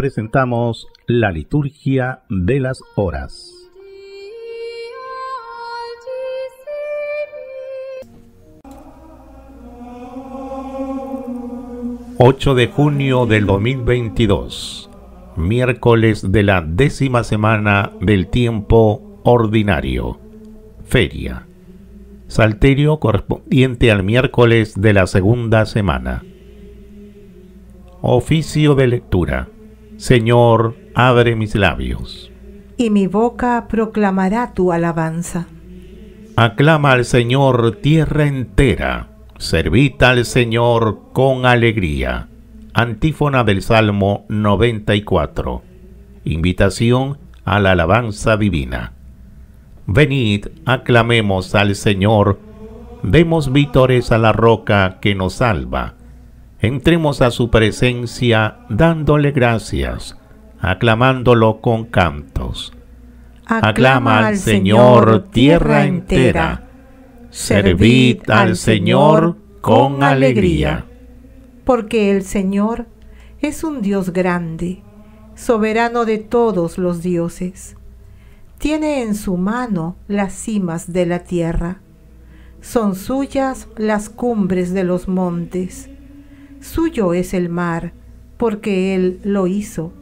presentamos la liturgia de las horas. ...8 de junio del 2022... ...miércoles de la décima semana del tiempo ordinario... ...feria... ...salterio correspondiente al miércoles de la segunda semana... Oficio de lectura. Señor, abre mis labios. Y mi boca proclamará tu alabanza. Aclama al Señor tierra entera, servita al Señor con alegría. Antífona del Salmo 94. Invitación a la alabanza divina. Venid, aclamemos al Señor, demos vítores a la roca que nos salva entremos a su presencia dándole gracias, aclamándolo con cantos. Aclama, al Señor tierra entera, servid al Señor con alegría. Porque el Señor es un Dios grande, soberano de todos los dioses. Tiene en su mano las cimas de la tierra. Son suyas las cumbres de los montes Suyo es el mar, porque Él lo hizo,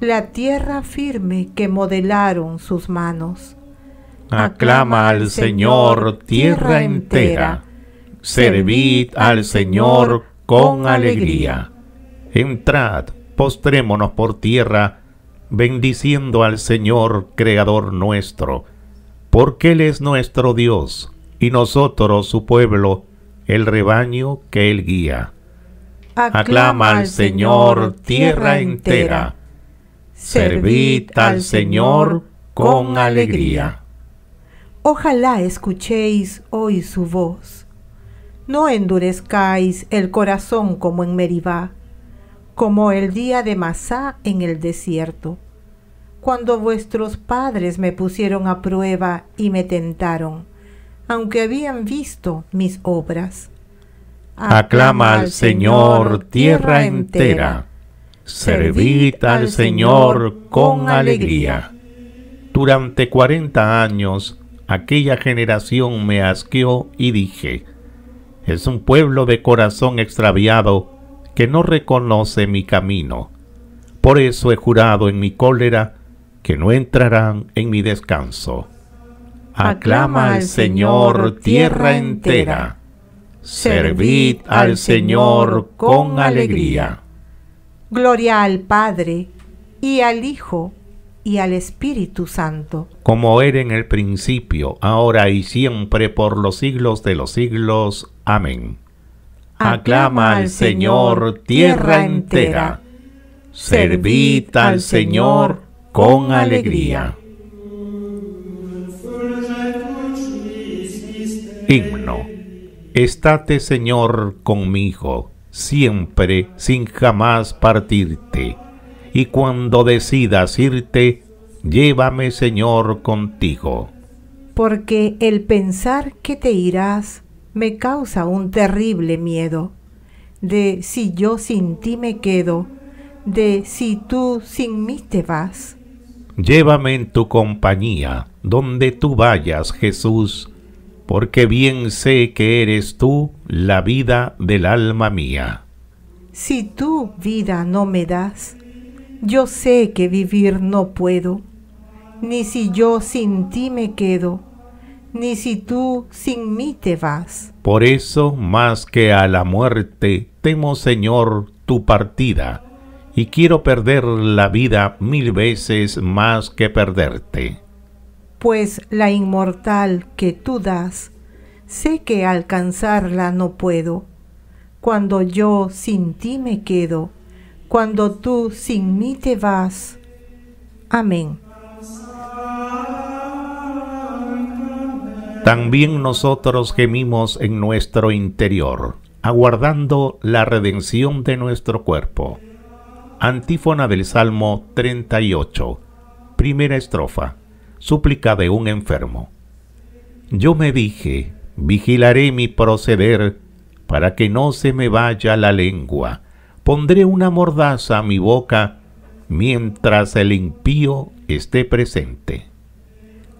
la tierra firme que modelaron sus manos. Aclama al Señor tierra entera, servid al Señor con alegría. Entrad, postrémonos por tierra, bendiciendo al Señor, Creador nuestro, porque Él es nuestro Dios, y nosotros su pueblo, el rebaño que Él guía. Aclama al Señor tierra entera. Servid al Señor con alegría. Ojalá escuchéis hoy su voz. No endurezcáis el corazón como en Meribá, como el día de Masá en el desierto, cuando vuestros padres me pusieron a prueba y me tentaron, aunque habían visto mis obras Aclama al Señor tierra entera. Servid al Señor con alegría. Durante cuarenta años aquella generación me asqueó y dije, es un pueblo de corazón extraviado que no reconoce mi camino. Por eso he jurado en mi cólera que no entrarán en mi descanso. Aclama al Señor tierra entera. Servid al Señor con alegría. Gloria al Padre, y al Hijo, y al Espíritu Santo. Como era en el principio, ahora y siempre, por los siglos de los siglos. Amén. Aclama al Señor tierra entera. Servid al Señor con alegría. Himno Estate, Señor, conmigo, siempre, sin jamás partirte. Y cuando decidas irte, llévame, Señor, contigo. Porque el pensar que te irás me causa un terrible miedo, de si yo sin ti me quedo, de si tú sin mí te vas. Llévame en tu compañía, donde tú vayas, Jesús, porque bien sé que eres tú la vida del alma mía. Si tú vida no me das, yo sé que vivir no puedo, ni si yo sin ti me quedo, ni si tú sin mí te vas. Por eso, más que a la muerte, temo, Señor, tu partida, y quiero perder la vida mil veces más que perderte pues la inmortal que tú das, sé que alcanzarla no puedo. Cuando yo sin ti me quedo, cuando tú sin mí te vas. Amén. También nosotros gemimos en nuestro interior, aguardando la redención de nuestro cuerpo. Antífona del Salmo 38, primera estrofa súplica de un enfermo. Yo me dije, vigilaré mi proceder para que no se me vaya la lengua. Pondré una mordaza a mi boca mientras el impío esté presente.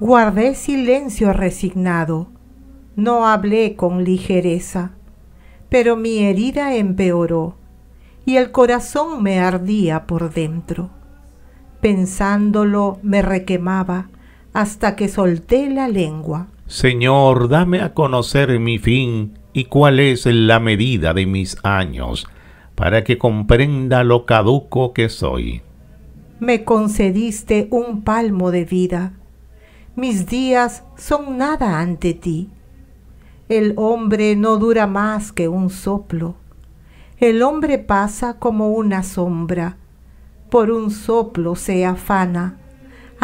Guardé silencio resignado, no hablé con ligereza, pero mi herida empeoró y el corazón me ardía por dentro. Pensándolo me requemaba hasta que solté la lengua. Señor, dame a conocer mi fin y cuál es la medida de mis años, para que comprenda lo caduco que soy. Me concediste un palmo de vida. Mis días son nada ante ti. El hombre no dura más que un soplo. El hombre pasa como una sombra. Por un soplo se afana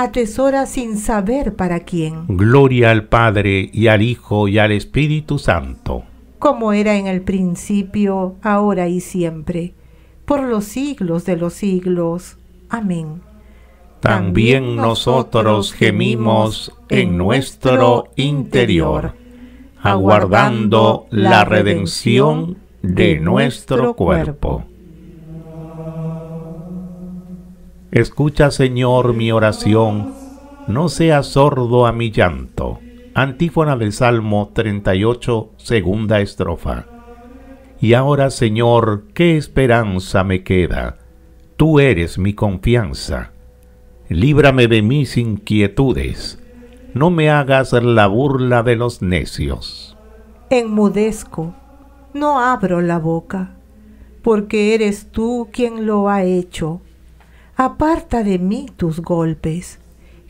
atesora sin saber para quién. Gloria al Padre y al Hijo y al Espíritu Santo. Como era en el principio, ahora y siempre, por los siglos de los siglos. Amén. También nosotros gemimos en nuestro interior, aguardando la redención de nuestro cuerpo. Escucha, Señor, mi oración, no seas sordo a mi llanto. Antífona del Salmo 38, segunda estrofa. Y ahora, Señor, ¿qué esperanza me queda? Tú eres mi confianza. Líbrame de mis inquietudes. No me hagas la burla de los necios. Enmudezco, no abro la boca, porque eres tú quien lo ha hecho Aparta de mí tus golpes,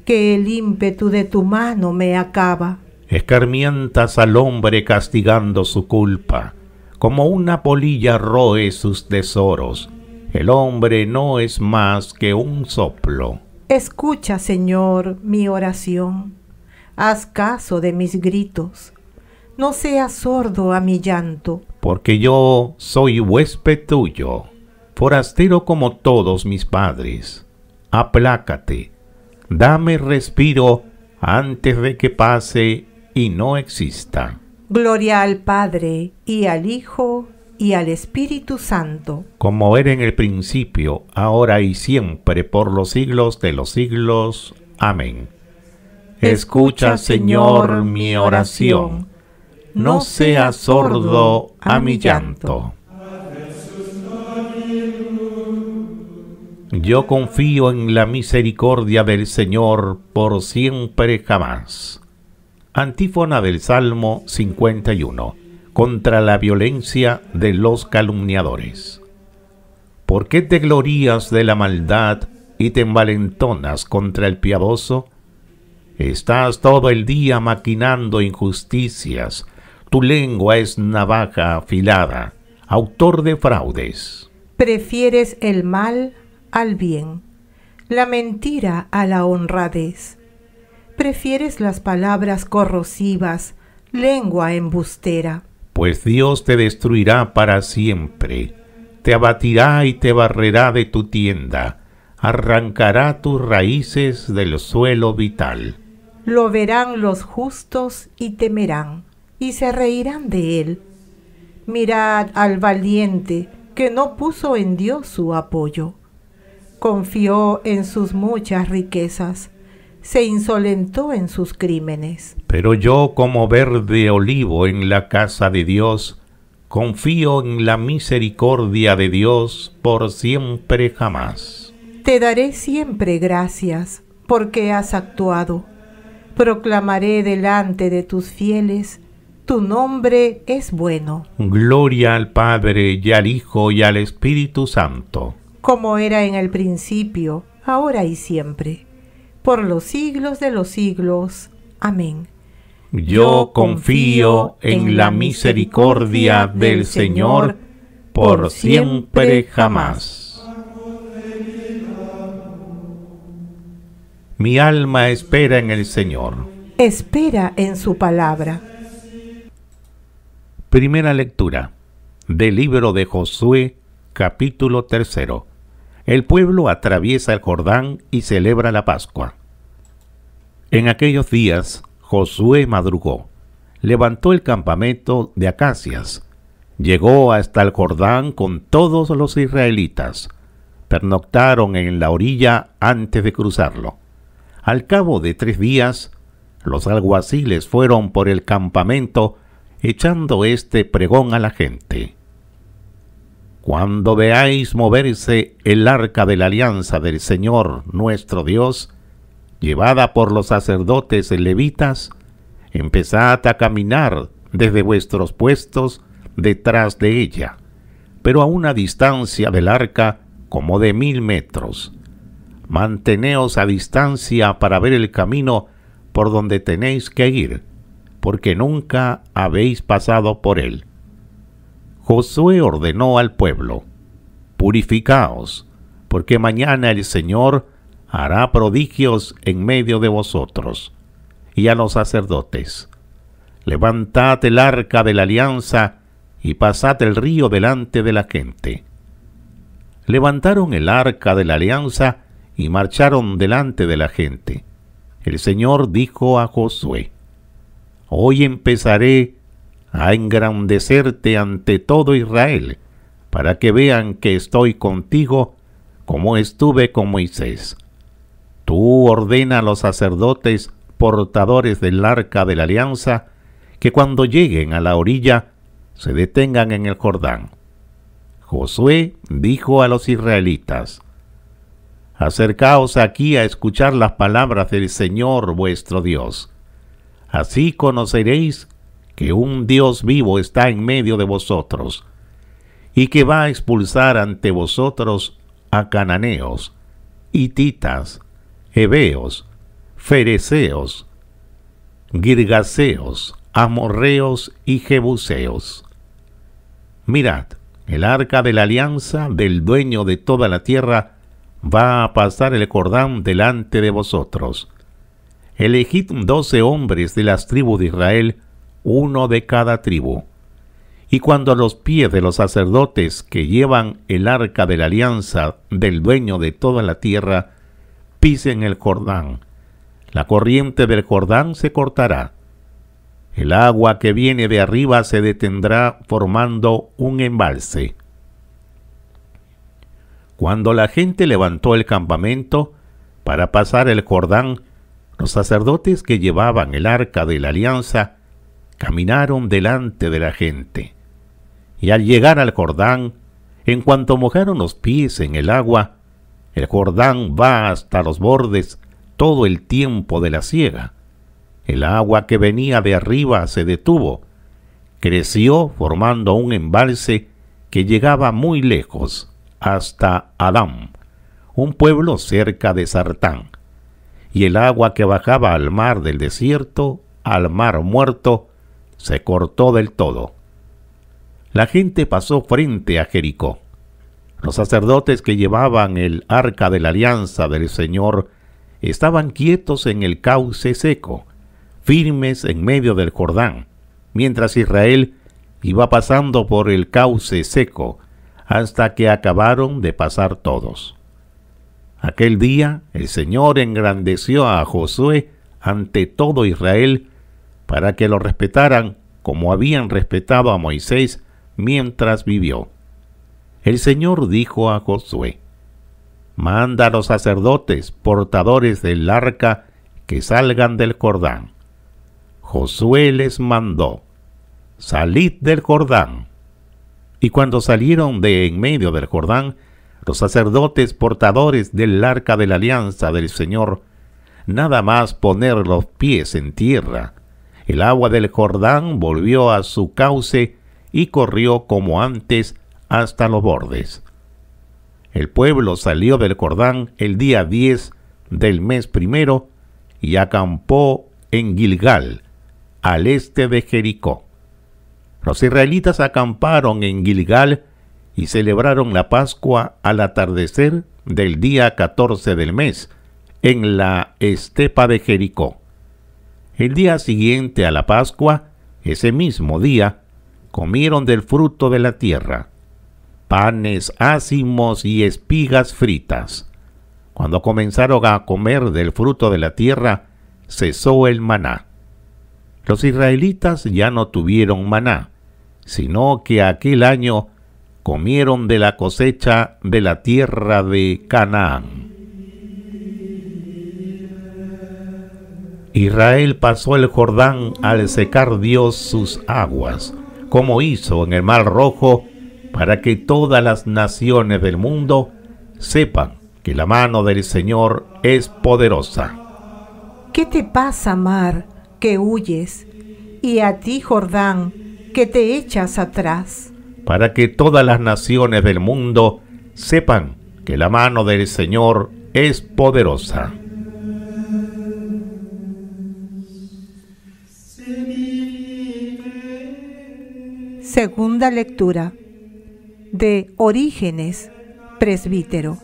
que el ímpetu de tu mano me acaba. Escarmientas al hombre castigando su culpa, como una polilla roe sus tesoros. El hombre no es más que un soplo. Escucha, Señor, mi oración. Haz caso de mis gritos. No seas sordo a mi llanto. Porque yo soy huésped tuyo forastero como todos mis padres, aplácate, dame respiro antes de que pase y no exista. Gloria al Padre, y al Hijo, y al Espíritu Santo. Como era en el principio, ahora y siempre, por los siglos de los siglos. Amén. Escucha, Señor, mi oración. No seas sordo a mi llanto. Yo confío en la misericordia del Señor por siempre jamás. Antífona del Salmo 51 contra la violencia de los calumniadores. ¿Por qué te glorías de la maldad y te envalentonas contra el piadoso? Estás todo el día maquinando injusticias, tu lengua es navaja afilada, autor de fraudes. Prefieres el mal al bien, la mentira a la honradez. Prefieres las palabras corrosivas, lengua embustera. Pues Dios te destruirá para siempre, te abatirá y te barrerá de tu tienda, arrancará tus raíces del suelo vital. Lo verán los justos y temerán, y se reirán de él. Mirad al valiente que no puso en Dios su apoyo confió en sus muchas riquezas, se insolentó en sus crímenes. Pero yo como verde olivo en la casa de Dios, confío en la misericordia de Dios por siempre jamás. Te daré siempre gracias porque has actuado. Proclamaré delante de tus fieles, tu nombre es bueno. Gloria al Padre y al Hijo y al Espíritu Santo como era en el principio, ahora y siempre, por los siglos de los siglos. Amén. Yo confío en la misericordia del Señor por siempre jamás. Mi alma espera en el Señor. Espera en su palabra. Primera lectura del libro de Josué Capítulo tercero. El pueblo atraviesa el Jordán y celebra la Pascua. En aquellos días, Josué madrugó, levantó el campamento de acacias, llegó hasta el Jordán con todos los israelitas, pernoctaron en la orilla antes de cruzarlo. Al cabo de tres días, los alguaciles fueron por el campamento echando este pregón a la gente. Cuando veáis moverse el arca de la alianza del Señor nuestro Dios, llevada por los sacerdotes levitas, empezad a caminar desde vuestros puestos detrás de ella, pero a una distancia del arca como de mil metros. Manteneos a distancia para ver el camino por donde tenéis que ir, porque nunca habéis pasado por él. Josué ordenó al pueblo, Purificaos, porque mañana el Señor hará prodigios en medio de vosotros. Y a los sacerdotes, Levantad el arca de la alianza y pasad el río delante de la gente. Levantaron el arca de la alianza y marcharon delante de la gente. El Señor dijo a Josué, Hoy empezaré a engrandecerte ante todo Israel, para que vean que estoy contigo como estuve con Moisés. Tú ordena a los sacerdotes portadores del arca de la alianza que cuando lleguen a la orilla se detengan en el Jordán. Josué dijo a los israelitas, Acercaos aquí a escuchar las palabras del Señor vuestro Dios. Así conoceréis que un Dios vivo está en medio de vosotros, y que va a expulsar ante vosotros a cananeos, hititas, heveos, fereceos, girgaseos, amorreos y jebuseos. Mirad, el arca de la alianza del dueño de toda la tierra va a pasar el cordán delante de vosotros. Elegid doce hombres de las tribus de Israel, uno de cada tribu. Y cuando los pies de los sacerdotes que llevan el arca de la alianza del dueño de toda la tierra pisen el Jordán, la corriente del Jordán se cortará. El agua que viene de arriba se detendrá formando un embalse. Cuando la gente levantó el campamento para pasar el Jordán, los sacerdotes que llevaban el arca de la alianza caminaron delante de la gente. Y al llegar al Jordán, en cuanto mojaron los pies en el agua, el Jordán va hasta los bordes todo el tiempo de la siega. El agua que venía de arriba se detuvo, creció formando un embalse que llegaba muy lejos, hasta Adam un pueblo cerca de Sartán. Y el agua que bajaba al mar del desierto, al mar muerto, se cortó del todo. La gente pasó frente a Jericó. Los sacerdotes que llevaban el arca de la alianza del Señor estaban quietos en el cauce seco, firmes en medio del Jordán, mientras Israel iba pasando por el cauce seco hasta que acabaron de pasar todos. Aquel día el Señor engrandeció a Josué ante todo Israel para que lo respetaran como habían respetado a Moisés mientras vivió. El Señor dijo a Josué, Manda a los sacerdotes portadores del arca que salgan del Jordán. Josué les mandó, Salid del Jordán. Y cuando salieron de en medio del Jordán, los sacerdotes portadores del arca de la alianza del Señor, nada más poner los pies en tierra, el agua del Jordán volvió a su cauce y corrió como antes hasta los bordes. El pueblo salió del Jordán el día 10 del mes primero y acampó en Gilgal, al este de Jericó. Los israelitas acamparon en Gilgal y celebraron la Pascua al atardecer del día 14 del mes, en la estepa de Jericó. El día siguiente a la Pascua, ese mismo día, comieron del fruto de la tierra, panes ácimos y espigas fritas. Cuando comenzaron a comer del fruto de la tierra, cesó el maná. Los israelitas ya no tuvieron maná, sino que aquel año comieron de la cosecha de la tierra de Canaán. Israel pasó el Jordán al secar Dios sus aguas, como hizo en el Mar Rojo, para que todas las naciones del mundo sepan que la mano del Señor es poderosa. ¿Qué te pasa, mar, que huyes? Y a ti, Jordán, que te echas atrás. Para que todas las naciones del mundo sepan que la mano del Señor es poderosa. Segunda lectura de Orígenes, presbítero.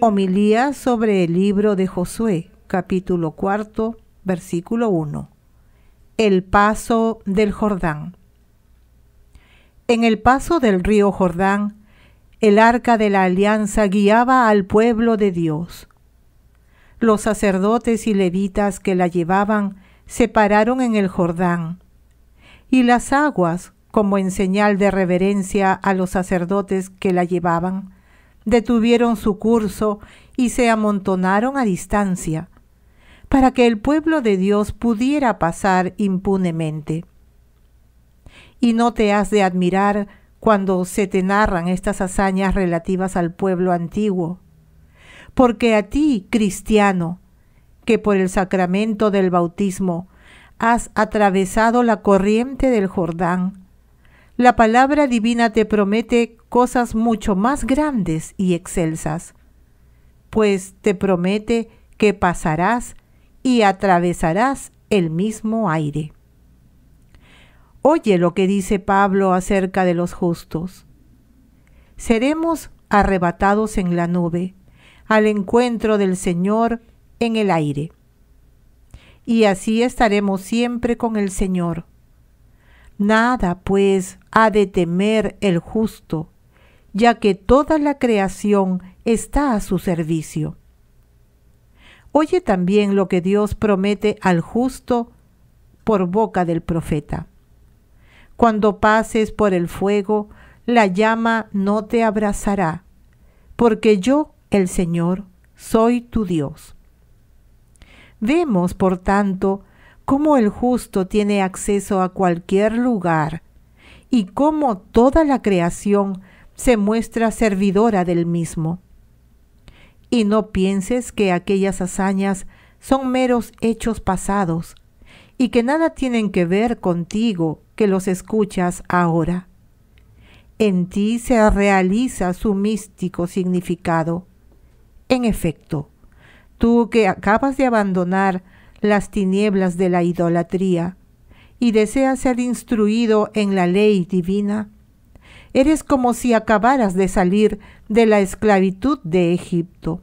Homilía sobre el libro de Josué, capítulo cuarto, versículo 1. El paso del Jordán. En el paso del río Jordán, el arca de la alianza guiaba al pueblo de Dios. Los sacerdotes y levitas que la llevaban se pararon en el Jordán, y las aguas como en señal de reverencia a los sacerdotes que la llevaban, detuvieron su curso y se amontonaron a distancia, para que el pueblo de Dios pudiera pasar impunemente. Y no te has de admirar cuando se te narran estas hazañas relativas al pueblo antiguo, porque a ti, cristiano, que por el sacramento del bautismo has atravesado la corriente del Jordán, la palabra divina te promete cosas mucho más grandes y excelsas, pues te promete que pasarás y atravesarás el mismo aire. Oye lo que dice Pablo acerca de los justos. Seremos arrebatados en la nube, al encuentro del Señor en el aire. Y así estaremos siempre con el Señor Nada, pues, ha de temer el justo, ya que toda la creación está a su servicio. Oye también lo que Dios promete al justo por boca del profeta. Cuando pases por el fuego, la llama no te abrazará, porque yo, el Señor, soy tu Dios. Vemos, por tanto, cómo el justo tiene acceso a cualquier lugar y cómo toda la creación se muestra servidora del mismo. Y no pienses que aquellas hazañas son meros hechos pasados y que nada tienen que ver contigo que los escuchas ahora. En ti se realiza su místico significado. En efecto, tú que acabas de abandonar las tinieblas de la idolatría y deseas ser instruido en la ley divina, eres como si acabaras de salir de la esclavitud de Egipto.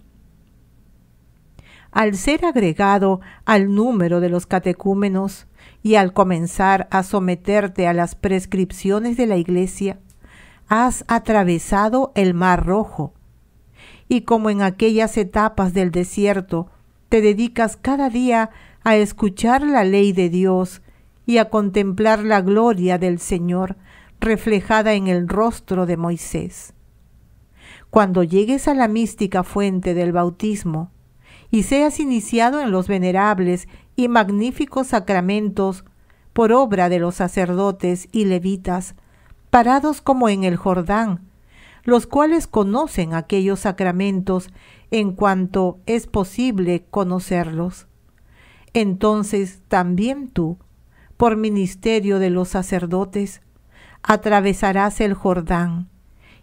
Al ser agregado al número de los catecúmenos y al comenzar a someterte a las prescripciones de la Iglesia, has atravesado el Mar Rojo. Y como en aquellas etapas del desierto, te dedicas cada día a a escuchar la ley de Dios y a contemplar la gloria del Señor reflejada en el rostro de Moisés. Cuando llegues a la mística fuente del bautismo y seas iniciado en los venerables y magníficos sacramentos por obra de los sacerdotes y levitas, parados como en el Jordán, los cuales conocen aquellos sacramentos en cuanto es posible conocerlos entonces también tú, por ministerio de los sacerdotes, atravesarás el Jordán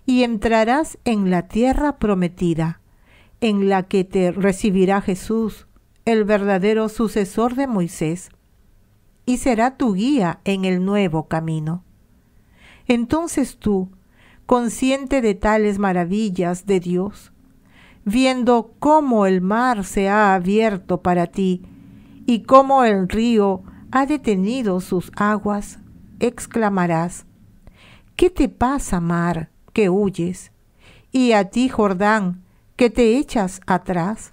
y entrarás en la tierra prometida, en la que te recibirá Jesús, el verdadero sucesor de Moisés, y será tu guía en el nuevo camino. Entonces tú, consciente de tales maravillas de Dios, viendo cómo el mar se ha abierto para ti y como el río ha detenido sus aguas, exclamarás, ¿qué te pasa, mar, que huyes? Y a ti, Jordán, que te echas atrás.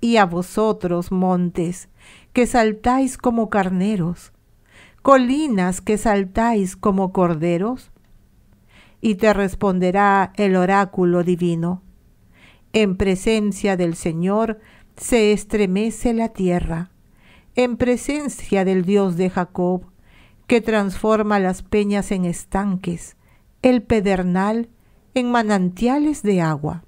Y a vosotros, montes, que saltáis como carneros, colinas que saltáis como corderos. Y te responderá el oráculo divino. En presencia del Señor se estremece la tierra, en presencia del Dios de Jacob, que transforma las peñas en estanques, el pedernal en manantiales de agua.